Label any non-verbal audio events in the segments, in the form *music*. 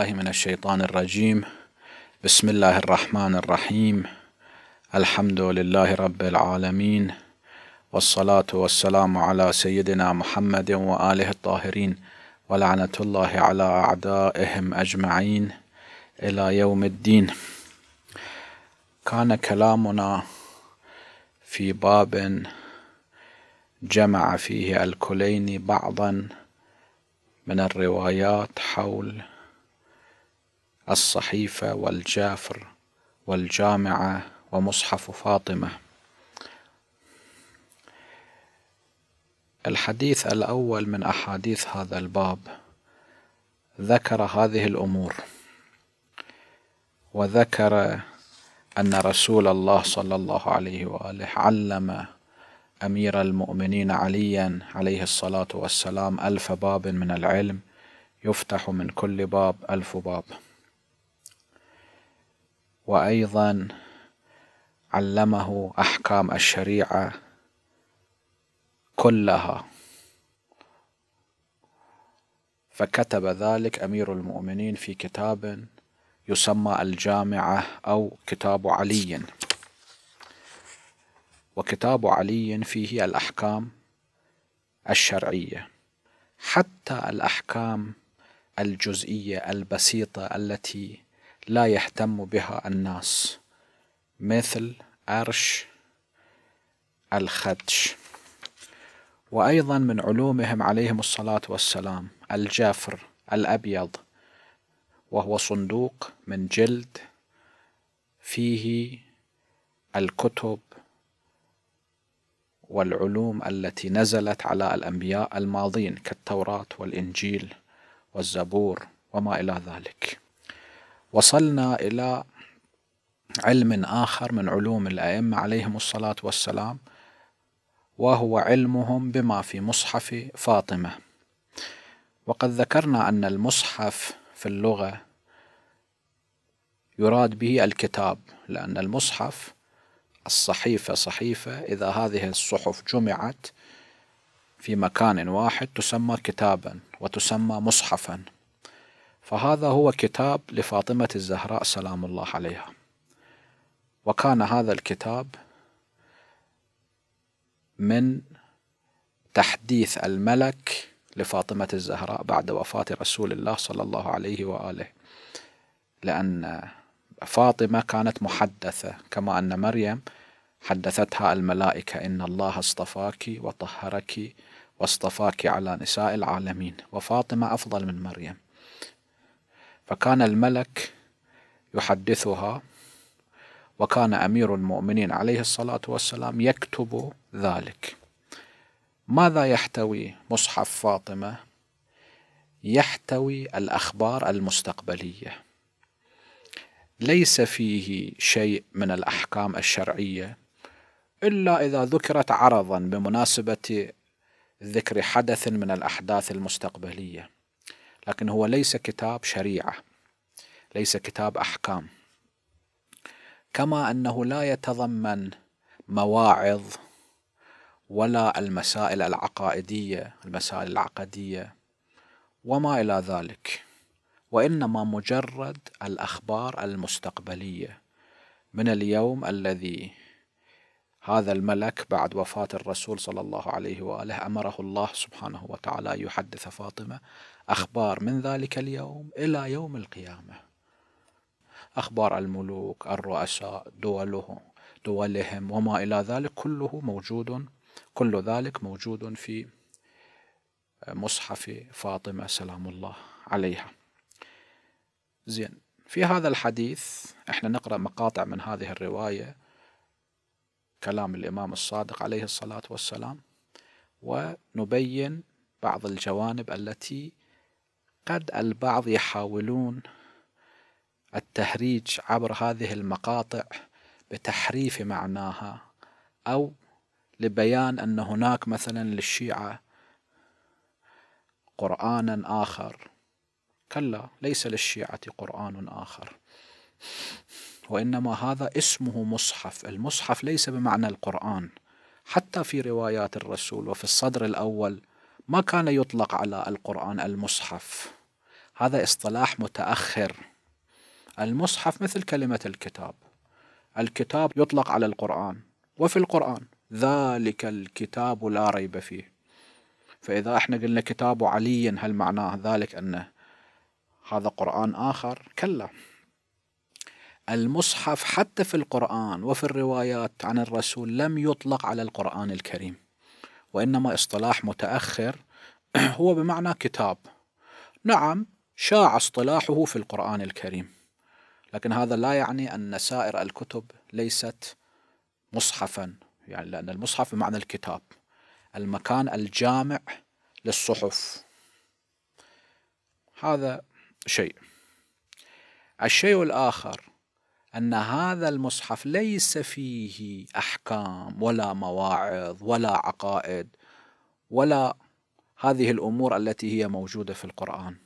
بالله من الشيطان الرجيم بسم الله الرحمن الرحيم الحمد لله رب العالمين والصلاة والسلام على سيدنا محمد وآله الطاهرين ولعنة الله على أعدائهم أجمعين إلى يوم الدين كان كلامنا في باب جمع فيه الكليني بعضا من الروايات حول الصحيفة والجافر والجامعة ومصحف فاطمة الحديث الأول من أحاديث هذا الباب ذكر هذه الأمور وذكر أن رسول الله صلى الله عليه وآله علم أمير المؤمنين عليا عليه الصلاة والسلام ألف باب من العلم يفتح من كل باب ألف باب وأيضا علمه أحكام الشريعة كلها فكتب ذلك أمير المؤمنين في كتاب يسمى الجامعة أو كتاب علي وكتاب علي فيه الأحكام الشرعية حتى الأحكام الجزئية البسيطة التي لا يهتم بها الناس مثل عرش الخدش وأيضا من علومهم عليهم الصلاة والسلام الجافر الأبيض وهو صندوق من جلد فيه الكتب والعلوم التي نزلت على الأنبياء الماضين كالتوراة والإنجيل والزبور وما إلى ذلك وصلنا إلى علم آخر من علوم الأئمة عليهم الصلاة والسلام وهو علمهم بما في مصحف فاطمة وقد ذكرنا أن المصحف في اللغة يراد به الكتاب لأن المصحف الصحيفة صحيفة إذا هذه الصحف جمعت في مكان واحد تسمى كتابا وتسمى مصحفا فهذا هو كتاب لفاطمة الزهراء سلام الله عليها وكان هذا الكتاب من تحديث الملك لفاطمة الزهراء بعد وفاة رسول الله صلى الله عليه وآله لأن فاطمة كانت محدثة كما أن مريم حدثتها الملائكة إن الله اصطفاك وطهرك واصطفاك على نساء العالمين وفاطمة أفضل من مريم فكان الملك يحدثها وكان أمير المؤمنين عليه الصلاة والسلام يكتب ذلك ماذا يحتوي مصحف فاطمة؟ يحتوي الأخبار المستقبلية ليس فيه شيء من الأحكام الشرعية إلا إذا ذكرت عرضا بمناسبة ذكر حدث من الأحداث المستقبلية لكن هو ليس كتاب شريعة ليس كتاب أحكام كما أنه لا يتضمن مواعظ ولا المسائل العقائدية المسائل العقدية وما إلى ذلك وإنما مجرد الأخبار المستقبلية من اليوم الذي هذا الملك بعد وفاة الرسول صلى الله عليه وآله أمره الله سبحانه وتعالى يحدث فاطمة أخبار من ذلك اليوم إلى يوم القيامة أخبار الملوك الرؤساء دولهم دولهم وما إلى ذلك كله موجود كل ذلك موجود في مصحف فاطمة سلام الله عليها زين في هذا الحديث احنا نقرأ مقاطع من هذه الرواية كلام الإمام الصادق عليه الصلاة والسلام ونبين بعض الجوانب التي قد البعض يحاولون التهريج عبر هذه المقاطع بتحريف معناها أو لبيان أن هناك مثلا للشيعة قرآنا آخر كلا ليس للشيعة قرآن آخر وإنما هذا اسمه مصحف المصحف ليس بمعنى القرآن حتى في روايات الرسول وفي الصدر الأول ما كان يطلق على القرآن المصحف هذا اصطلاح متأخر المصحف مثل كلمة الكتاب الكتاب يطلق على القرآن وفي القرآن ذلك الكتاب لا ريب فيه فإذا احنا قلنا كتاب علي هل معناه ذلك أنه هذا قرآن آخر كلا المصحف حتى في القرآن وفي الروايات عن الرسول لم يطلق على القرآن الكريم وإنما اصطلاح متأخر *clears throat* هو بمعنى كتاب نعم شاع اصطلاحه في القرآن الكريم لكن هذا لا يعني أن سائر الكتب ليست مصحفا يعني لأن المصحف بمعنى الكتاب المكان الجامع للصحف هذا شيء الشيء الآخر أن هذا المصحف ليس فيه أحكام ولا مواعظ ولا عقائد ولا هذه الأمور التي هي موجودة في القرآن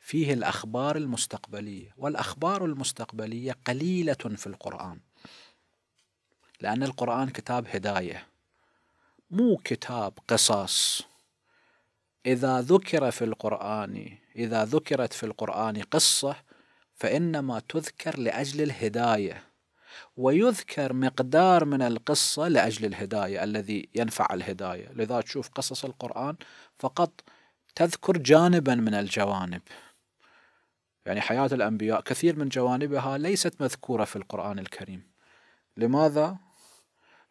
فيه الأخبار المستقبلية والأخبار المستقبلية قليلة في القرآن لأن القرآن كتاب هداية مو كتاب قصص إذا ذكر في القرآن إذا ذكرت في القرآن قصة فإنما تذكر لأجل الهداية ويذكر مقدار من القصة لأجل الهداية الذي ينفع الهداية لذا تشوف قصص القرآن فقط تذكر جانبا من الجوانب يعني حياة الأنبياء كثير من جوانبها ليست مذكورة في القرآن الكريم لماذا؟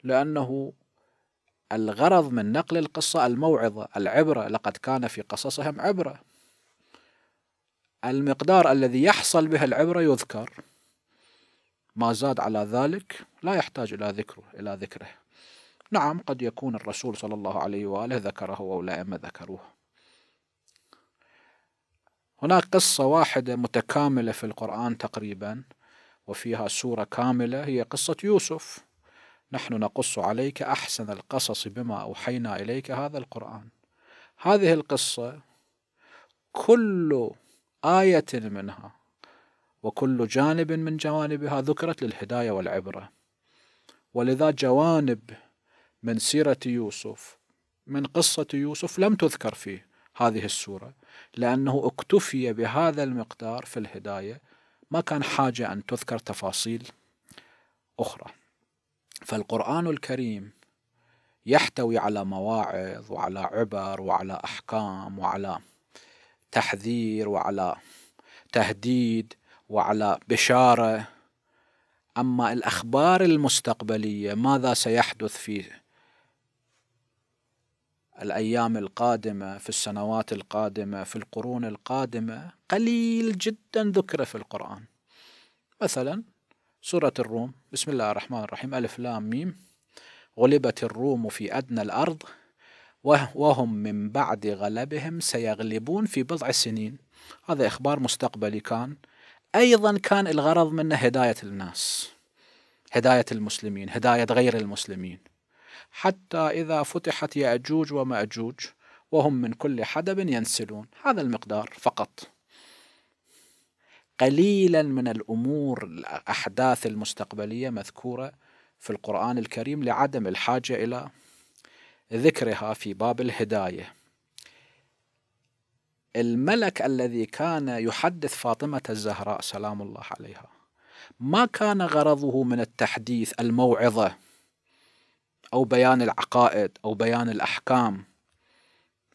لأنه الغرض من نقل القصة الموعظة العبرة لقد كان في قصصهم عبرة المقدار الذي يحصل به العبرة يذكر ما زاد على ذلك لا يحتاج إلى ذكره إلى ذكره نعم قد يكون الرسول صلى الله عليه وآله ذكره أو أما ذكروه هناك قصة واحدة متكاملة في القرآن تقريبا وفيها سورة كاملة هي قصة يوسف نحن نقص عليك أحسن القصص بما أوحينا إليك هذا القرآن هذه القصة كل آية منها وكل جانب من جوانبها ذكرت للهداية والعبرة ولذا جوانب من سيرة يوسف من قصة يوسف لم تذكر في هذه السورة لأنه اكتفي بهذا المقدار في الهداية ما كان حاجة أن تذكر تفاصيل أخرى فالقرآن الكريم يحتوي على مواعظ وعلى عبر وعلى أحكام وعلى تحذير وعلى تهديد وعلى بشاره اما الاخبار المستقبليه ماذا سيحدث في الايام القادمه في السنوات القادمه في القرون القادمه قليل جدا ذكر في القران مثلا سوره الروم بسم الله الرحمن الرحيم الف لام ميم غلبت الروم في ادنى الارض وهم من بعد غلبهم سيغلبون في بضع سنين هذا إخبار مستقبلي كان أيضا كان الغرض منه هداية الناس هداية المسلمين هداية غير المسلمين حتى إذا فتحت يأجوج ومأجوج وهم من كل حدب ينسلون هذا المقدار فقط قليلا من الأمور الأحداث المستقبلية مذكورة في القرآن الكريم لعدم الحاجة إلى ذكرها في باب الهدايه الملك الذي كان يحدث فاطمه الزهراء سلام الله عليها ما كان غرضه من التحديث الموعظه او بيان العقائد او بيان الاحكام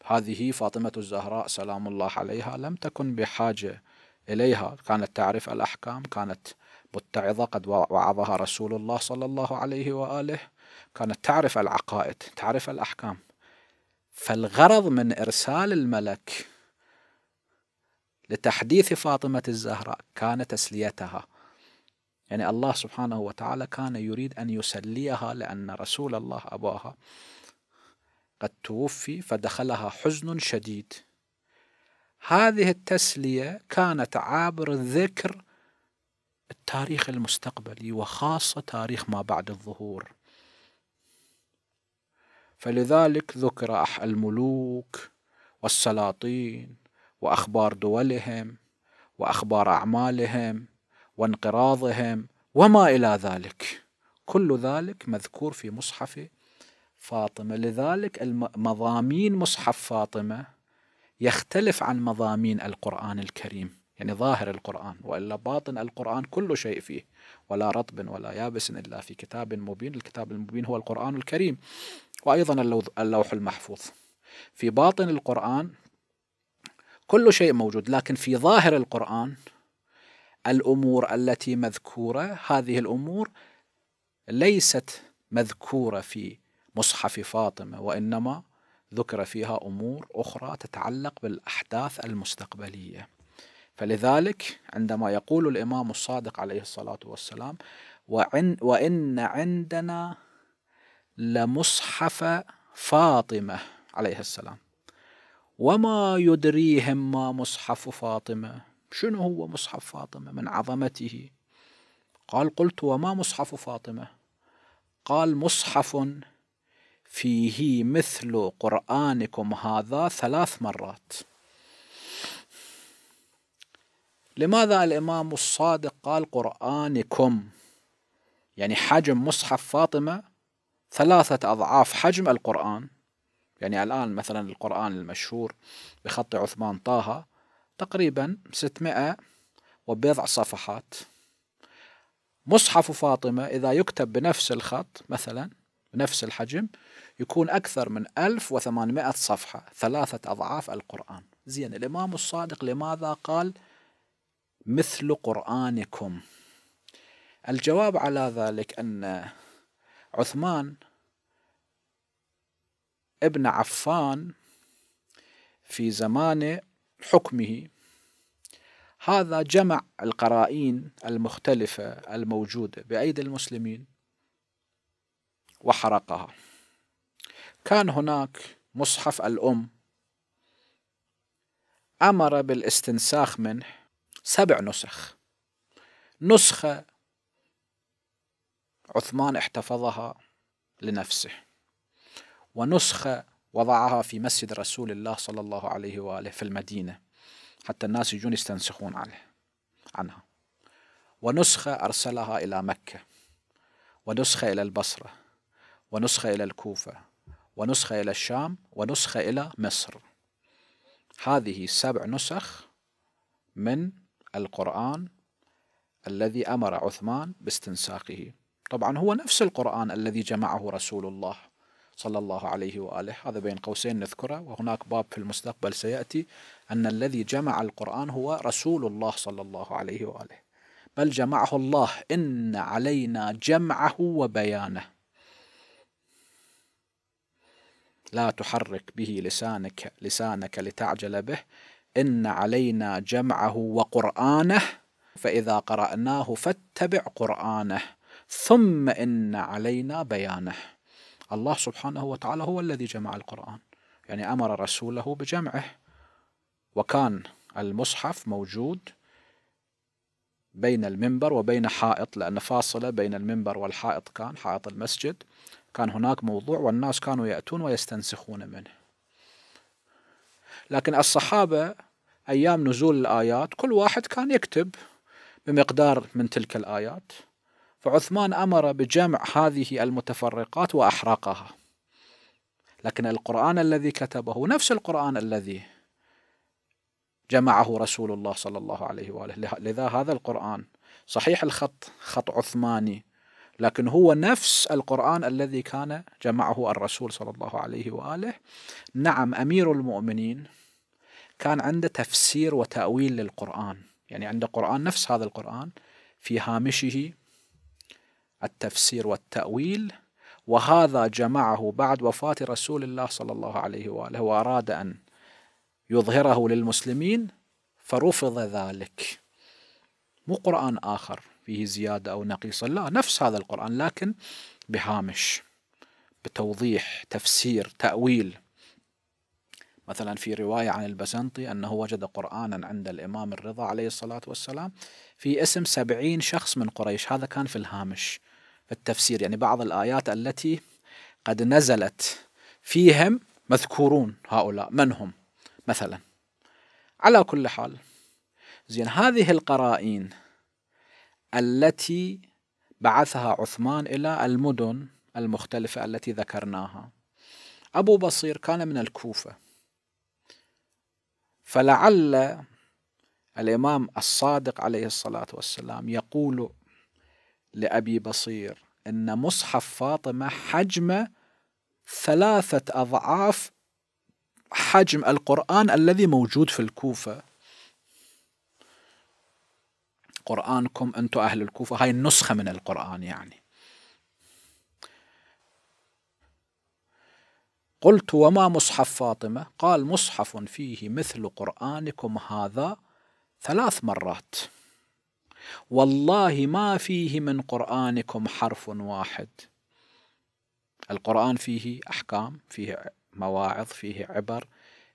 هذه فاطمه الزهراء سلام الله عليها لم تكن بحاجه اليها كانت تعرف الاحكام كانت متعظه قد وعظها رسول الله صلى الله عليه واله كانت تعرف العقائد تعرف الأحكام فالغرض من إرسال الملك لتحديث فاطمة الزهراء كان تسليتها يعني الله سبحانه وتعالى كان يريد أن يسليها لأن رسول الله أباها قد توفي فدخلها حزن شديد هذه التسلية كانت عابر ذكر التاريخ المستقبلي وخاصة تاريخ ما بعد الظهور فلذلك ذكر الملوك والسلاطين واخبار دولهم واخبار اعمالهم وانقراضهم وما الى ذلك كل ذلك مذكور في مصحف فاطمه لذلك مضامين مصحف فاطمه يختلف عن مضامين القران الكريم يعني ظاهر القران والا باطن القران كل شيء فيه ولا رطب ولا يابس إلا في كتاب مبين الكتاب المبين هو القرآن الكريم وأيضا اللوح المحفوظ في باطن القرآن كل شيء موجود لكن في ظاهر القرآن الأمور التي مذكورة هذه الأمور ليست مذكورة في مصحف فاطمة وإنما ذكر فيها أمور أخرى تتعلق بالأحداث المستقبلية فلذلك عندما يقول الإمام الصادق عليه الصلاة والسلام وعن وإن عندنا لمصحف فاطمة عليه السلام وما يدريهم ما مصحف فاطمة شنو هو مصحف فاطمة من عظمته قال قلت وما مصحف فاطمة قال مصحف فيه مثل قرآنكم هذا ثلاث مرات لماذا الإمام الصادق قال قرآنكم يعني حجم مصحف فاطمة ثلاثة أضعاف حجم القرآن يعني الآن مثلا القرآن المشهور بخط عثمان طه تقريبا 600 وبضع صفحات مصحف فاطمة إذا يكتب بنفس الخط مثلا بنفس الحجم يكون أكثر من 1800 صفحة ثلاثة أضعاف القرآن زين الإمام الصادق لماذا قال مثل قرآنكم الجواب على ذلك أن عثمان ابن عفان في زمان حكمه هذا جمع القرائن المختلفة الموجودة بأيدي المسلمين وحرقها كان هناك مصحف الأم أمر بالاستنساخ منه سبع نسخ نسخة عثمان احتفظها لنفسه ونسخة وضعها في مسجد رسول الله صلى الله عليه وآله في المدينة حتى الناس يجون يستنسخون عليه عنها ونسخة أرسلها إلى مكة ونسخة إلى البصرة ونسخة إلى الكوفة ونسخة إلى الشام ونسخة إلى مصر هذه سبع نسخ من القرآن الذي أمر عثمان باستنساخه طبعا هو نفس القرآن الذي جمعه رسول الله صلى الله عليه وآله هذا بين قوسين نذكره وهناك باب في المستقبل سيأتي أن الذي جمع القرآن هو رسول الله صلى الله عليه وآله بل جمعه الله إن علينا جمعه وبيانه لا تحرك به لسانك لسانك لتعجل به إن علينا جمعه وقرآنه فإذا قرأناه فاتبع قرآنه ثم إن علينا بيانه الله سبحانه وتعالى هو الذي جمع القرآن يعني أمر رسوله بجمعه وكان المصحف موجود بين المنبر وبين حائط لأن فاصلة بين المنبر والحائط كان حائط المسجد كان هناك موضوع والناس كانوا يأتون ويستنسخون منه لكن الصحابة أيام نزول الآيات كل واحد كان يكتب بمقدار من تلك الآيات فعثمان أمر بجمع هذه المتفرقات وأحرقها لكن القرآن الذي كتبه نفس القرآن الذي جمعه رسول الله صلى الله عليه وآله لذا هذا القرآن صحيح الخط خط عثماني لكن هو نفس القرآن الذي كان جمعه الرسول صلى الله عليه وآله نعم أمير المؤمنين كان عنده تفسير وتأويل للقرآن يعني عنده قرآن نفس هذا القرآن في هامشه التفسير والتأويل وهذا جمعه بعد وفاة رسول الله صلى الله عليه وآله وأراد أن يظهره للمسلمين فرفض ذلك مو قرآن آخر فيه زيادة أو نقيصة لا نفس هذا القرآن لكن بهامش بتوضيح تفسير تأويل مثلا في رواية عن البزنطي أنه وجد قرآنا عند الإمام الرضا عليه الصلاة والسلام في اسم سبعين شخص من قريش هذا كان في الهامش في التفسير يعني بعض الآيات التي قد نزلت فيهم مذكورون هؤلاء من هم مثلا على كل حال زين هذه القرائن التي بعثها عثمان إلى المدن المختلفة التي ذكرناها أبو بصير كان من الكوفة فلعل الإمام الصادق عليه الصلاة والسلام يقول لأبي بصير إن مصحف فاطمة حجم ثلاثة أضعاف حجم القرآن الذي موجود في الكوفة قرآنكم أنتم أهل الكوفة هاي النسخة من القرآن يعني قلت وما مصحف فاطمة قال مصحف فيه مثل قرآنكم هذا ثلاث مرات والله ما فيه من قرآنكم حرف واحد القرآن فيه أحكام فيه مواعظ فيه عبر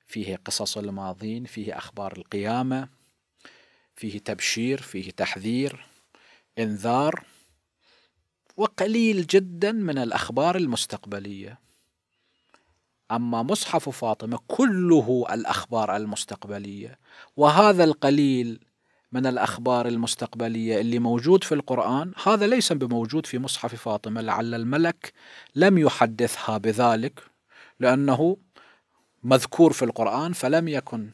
فيه قصص الماضين فيه أخبار القيامة فيه تبشير فيه تحذير انذار وقليل جدا من الاخبار المستقبليه اما مصحف فاطمه كله الاخبار المستقبليه وهذا القليل من الاخبار المستقبليه اللي موجود في القران هذا ليس بموجود في مصحف فاطمه لعل الملك لم يحدثها بذلك لانه مذكور في القران فلم يكن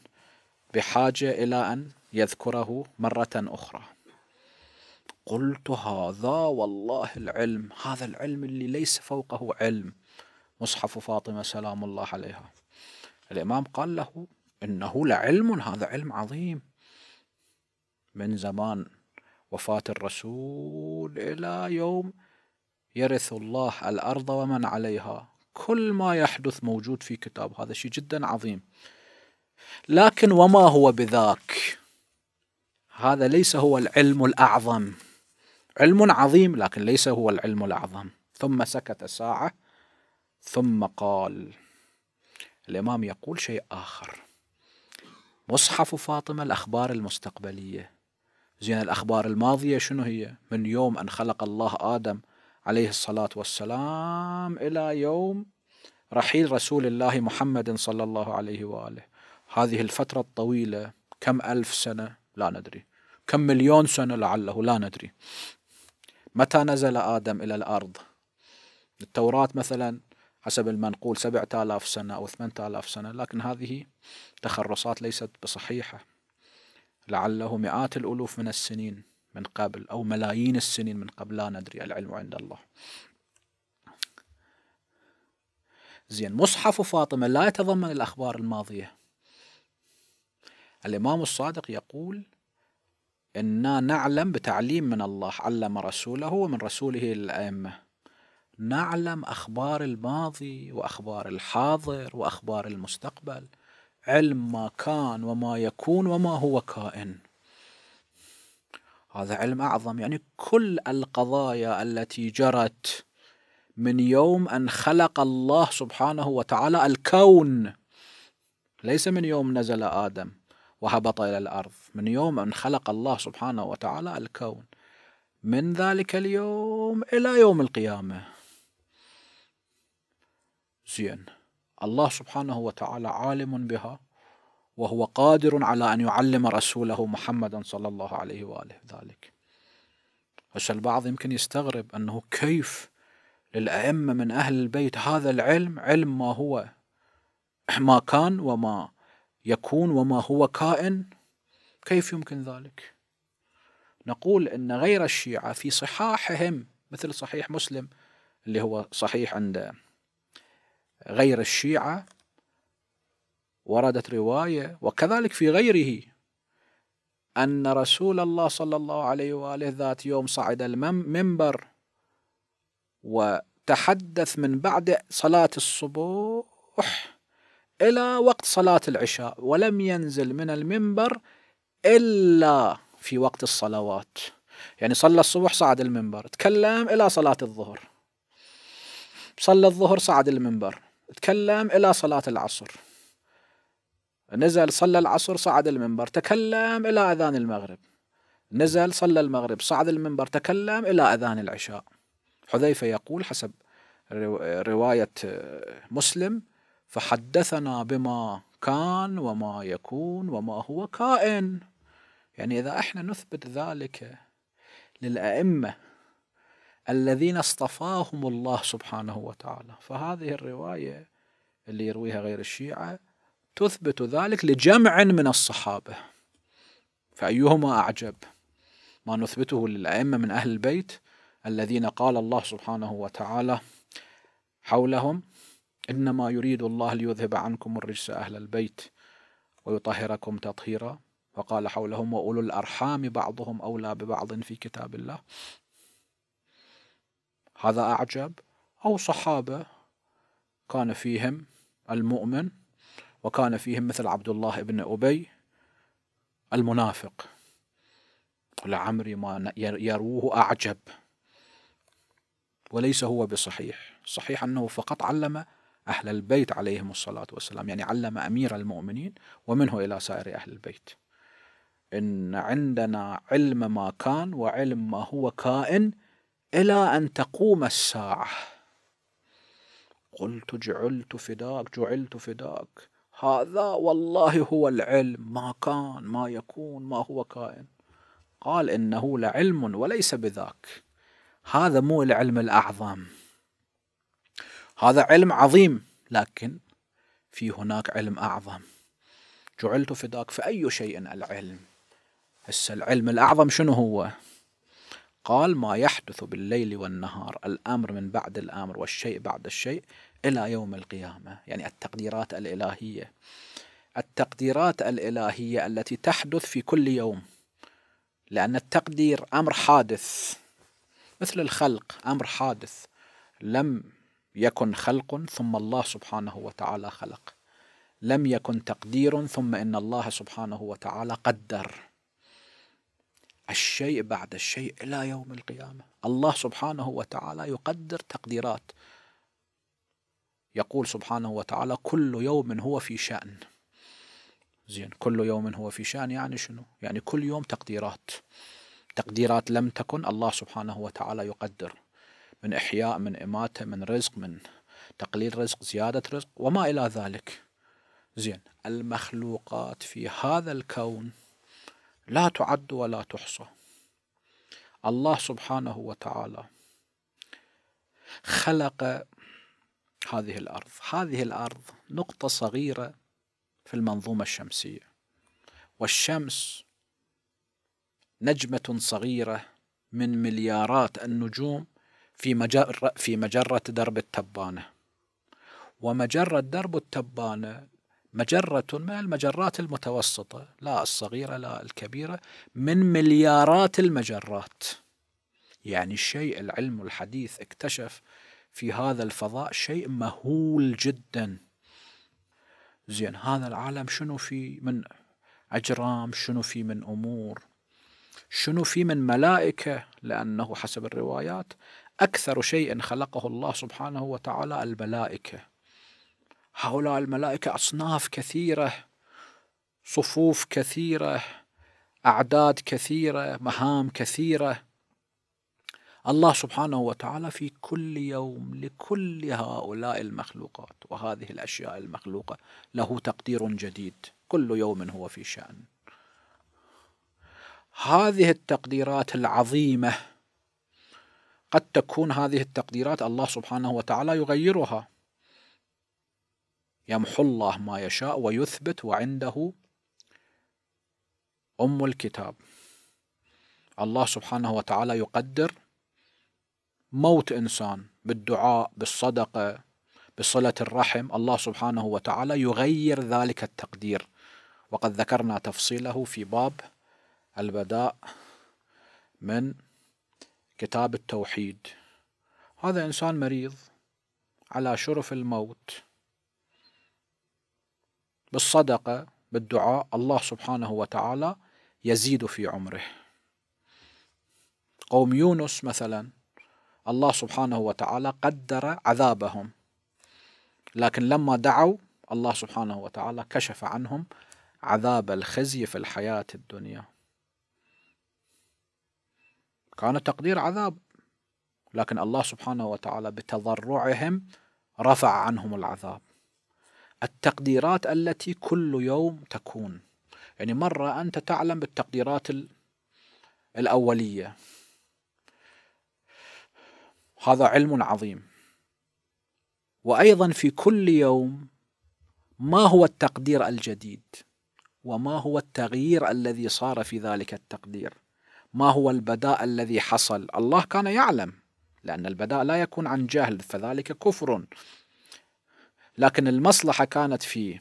بحاجه الى ان يذكره مرة أخرى قلت هذا والله العلم هذا العلم اللي ليس فوقه علم مصحف فاطمة سلام الله عليها الإمام قال له إنه لعلم هذا علم عظيم من زمان وفاة الرسول إلى يوم يرث الله الأرض ومن عليها كل ما يحدث موجود في كتاب هذا شيء جدا عظيم لكن وما هو بذاك هذا ليس هو العلم الأعظم علم عظيم لكن ليس هو العلم الأعظم ثم سكت ساعة ثم قال الإمام يقول شيء آخر مصحف فاطمة الأخبار المستقبلية زين الأخبار الماضية شنو هي من يوم أن خلق الله آدم عليه الصلاة والسلام إلى يوم رحيل رسول الله محمد صلى الله عليه وآله هذه الفترة الطويلة كم ألف سنة لا ندري كم مليون سنة لعله لا ندري متى نزل آدم إلى الأرض التوراة مثلا حسب المنقول سبعة آلاف سنة أو ثمانية آلاف سنة لكن هذه تخرصات ليست بصحيحة لعله مئات الألوف من السنين من قبل أو ملايين السنين من قبل لا ندري العلم عند الله زين مصحف فاطمة لا يتضمن الأخبار الماضية الإمام الصادق يقول إنا نعلم بتعليم من الله علم رسوله ومن رسوله الأئمة نعلم أخبار الماضي وأخبار الحاضر وأخبار المستقبل علم ما كان وما يكون وما هو كائن هذا علم أعظم يعني كل القضايا التي جرت من يوم أن خلق الله سبحانه وتعالى الكون ليس من يوم نزل آدم وهبط إلى الأرض من يوم أن خلق الله سبحانه وتعالى الكون من ذلك اليوم إلى يوم القيامة زين الله سبحانه وتعالى عالم بها وهو قادر على أن يعلم رسوله محمدا صلى الله عليه وآله ذلك هسه البعض يمكن يستغرب أنه كيف للأئمة من أهل البيت هذا العلم علم ما هو ما كان وما يكون وما هو كائن كيف يمكن ذلك نقول أن غير الشيعة في صحاحهم مثل صحيح مسلم اللي هو صحيح عند غير الشيعة وردت رواية وكذلك في غيره أن رسول الله صلى الله عليه وآله ذات يوم صعد المنبر وتحدث من بعد صلاة الصبح إلى وقت صلاة العشاء ولم ينزل من المنبر إلا في وقت الصلوات يعني صلى الصبح صعد المنبر تكلم إلى صلاة الظهر صلى الظهر صعد المنبر تكلم إلى صلاة العصر نزل صلى العصر صعد المنبر تكلم إلى أذان المغرب نزل صلى المغرب صعد المنبر تكلم إلى أذان العشاء حذيفة يقول حسب رواية مسلم فحدثنا بما كان وما يكون وما هو كائن يعني إذا إحنا نثبت ذلك للأئمة الذين اصطفاهم الله سبحانه وتعالى فهذه الرواية اللي يرويها غير الشيعة تثبت ذلك لجمع من الصحابة فأيهما أعجب ما نثبته للأئمة من أهل البيت الذين قال الله سبحانه وتعالى حولهم إنما يريد الله ليذهب عنكم الرجس أهل البيت ويطهركم تطهيرا وقال حولهم وأولو الأرحام بعضهم أولى ببعض في كتاب الله هذا أعجب أو صحابة كان فيهم المؤمن وكان فيهم مثل عبد الله بن أبي المنافق لعمري ما يروه أعجب وليس هو بصحيح صحيح أنه فقط علم أهل البيت عليهم الصلاة والسلام يعني علم أمير المؤمنين ومنه إلى سائر أهل البيت إن عندنا علم ما كان وعلم ما هو كائن إلى أن تقوم الساعة قلت جعلت فداك جعلت فداك هذا والله هو العلم ما كان ما يكون ما هو كائن قال إنه لعلم وليس بذاك هذا مو العلم الأعظم هذا علم عظيم لكن في هناك علم أعظم جعلت فداك فأي شيء العلم هسه العلم الأعظم شنو هو قال ما يحدث بالليل والنهار الأمر من بعد الأمر والشيء بعد الشيء إلى يوم القيامة يعني التقديرات الإلهية التقديرات الإلهية التي تحدث في كل يوم لأن التقدير أمر حادث مثل الخلق أمر حادث لم يكن خلق ثم الله سبحانه وتعالى خلق لم يكن تقدير ثم ان الله سبحانه وتعالى قدر الشيء بعد الشيء الى يوم القيامه الله سبحانه وتعالى يقدر تقديرات يقول سبحانه وتعالى كل يوم هو في شأن زين كل يوم هو في شأن يعني شنو يعني كل يوم تقديرات تقديرات لم تكن الله سبحانه وتعالى يقدر من إحياء من إماتة من رزق من تقليل رزق زيادة رزق وما إلى ذلك زين المخلوقات في هذا الكون لا تعد ولا تحصى الله سبحانه وتعالى خلق هذه الأرض هذه الأرض نقطة صغيرة في المنظومة الشمسية والشمس نجمة صغيرة من مليارات النجوم في مجرة, في مجرة درب التبانة ومجرة درب التبانة مجرة من المجرات المتوسطة لا الصغيرة لا الكبيرة من مليارات المجرات يعني الشيء العلم الحديث اكتشف في هذا الفضاء شيء مهول جدا زين هذا العالم شنو في من أجرام شنو في من أمور شنو في من ملائكة لأنه حسب الروايات أكثر شيء خلقه الله سبحانه وتعالى الملائكة هؤلاء الملائكة أصناف كثيرة صفوف كثيرة أعداد كثيرة مهام كثيرة الله سبحانه وتعالى في كل يوم لكل هؤلاء المخلوقات وهذه الأشياء المخلوقة له تقدير جديد كل يوم هو في شأن هذه التقديرات العظيمه قد تكون هذه التقديرات الله سبحانه وتعالى يغيرها يمحو الله ما يشاء ويثبت وعنده أم الكتاب الله سبحانه وتعالى يقدر موت إنسان بالدعاء بالصدقة بصلة الرحم الله سبحانه وتعالى يغير ذلك التقدير وقد ذكرنا تفصيله في باب البداء من كتاب التوحيد هذا إنسان مريض على شرف الموت بالصدقة بالدعاء الله سبحانه وتعالى يزيد في عمره قوم يونس مثلا الله سبحانه وتعالى قدر عذابهم لكن لما دعوا الله سبحانه وتعالى كشف عنهم عذاب الخزي في الحياة الدنيا كان تقدير عذاب لكن الله سبحانه وتعالى بتضرعهم رفع عنهم العذاب التقديرات التي كل يوم تكون يعني مرة أنت تعلم بالتقديرات الأولية هذا علم عظيم وأيضا في كل يوم ما هو التقدير الجديد وما هو التغيير الذي صار في ذلك التقدير ما هو البداء الذي حصل الله كان يعلم لأن البداء لا يكون عن جهل فذلك كفر لكن المصلحة كانت في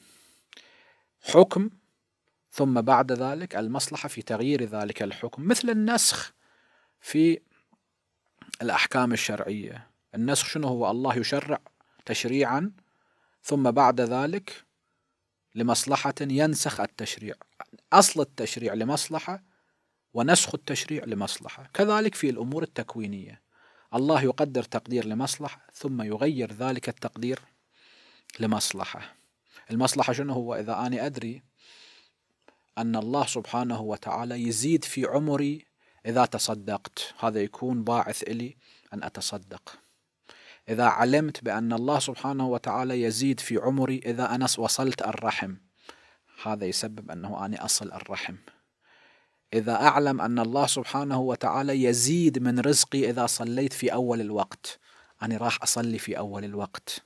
حكم ثم بعد ذلك المصلحة في تغيير ذلك الحكم مثل النسخ في الأحكام الشرعية النسخ شنو هو الله يشرع تشريعا ثم بعد ذلك لمصلحة ينسخ التشريع أصل التشريع لمصلحة ونسخ التشريع لمصلحة كذلك في الأمور التكوينية الله يقدر تقدير لمصلحة ثم يغير ذلك التقدير لمصلحة المصلحة شنو هو إذا أنا أدري أن الله سبحانه وتعالى يزيد في عمري إذا تصدقت هذا يكون باعث إلي أن أتصدق إذا علمت بأن الله سبحانه وتعالى يزيد في عمري إذا أنا وصلت الرحم هذا يسبب أنه أنا أصل الرحم إذا أعلم أن الله سبحانه وتعالى يزيد من رزقي إذا صليت في أول الوقت أنا راح أصلي في أول الوقت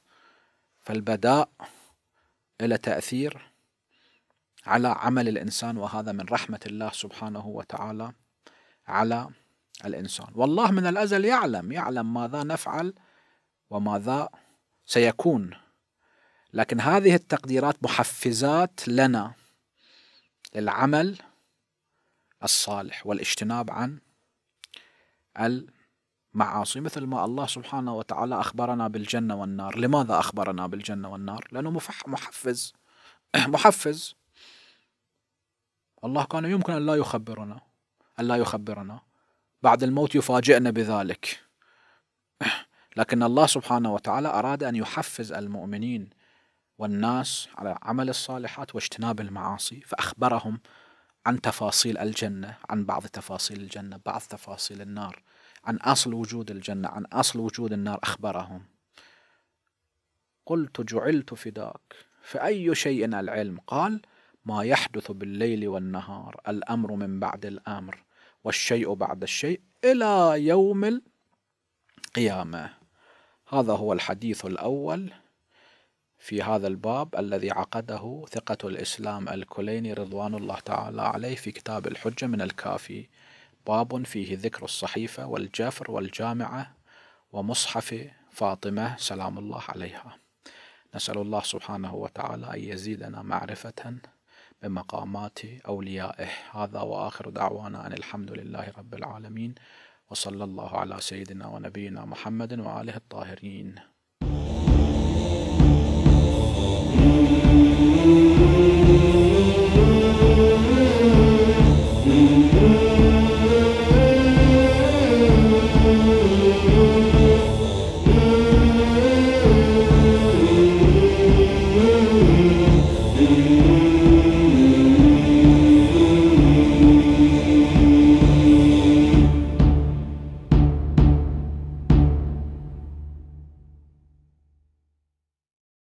فالبداء له تأثير على عمل الإنسان وهذا من رحمة الله سبحانه وتعالى على الإنسان والله من الأزل يعلم يعلم ماذا نفعل وماذا سيكون لكن هذه التقديرات محفزات لنا للعمل الصالح والاجتناب عن المعاصي مثل ما الله سبحانه وتعالى أخبرنا بالجنة والنار لماذا أخبرنا بالجنة والنار لأنه محفز *clears throat* محفز الله كان يمكن أن لا يخبرنا أن لا يخبرنا بعد الموت يفاجئنا بذلك *clears throat* لكن الله سبحانه وتعالى أراد أن يحفز المؤمنين والناس على عمل الصالحات واجتناب المعاصي فأخبرهم عن تفاصيل الجنة عن بعض تفاصيل الجنة بعض تفاصيل النار عن أصل وجود الجنة عن أصل وجود النار أخبرهم قلت جعلت فداك فأي شيء العلم قال ما يحدث بالليل والنهار الأمر من بعد الأمر والشيء بعد الشيء إلى يوم القيامة هذا هو الحديث الأول في هذا الباب الذي عقده ثقة الإسلام الكليني رضوان الله تعالى عليه في كتاب الحجة من الكافي باب فيه ذكر الصحيفة والجفر والجامعة ومصحف فاطمة سلام الله عليها نسأل الله سبحانه وتعالى أن يزيدنا معرفة بمقامات أوليائه هذا وآخر دعوانا أن الحمد لله رب العالمين وصلى الله على سيدنا ونبينا محمد وآله الطاهرين Oh.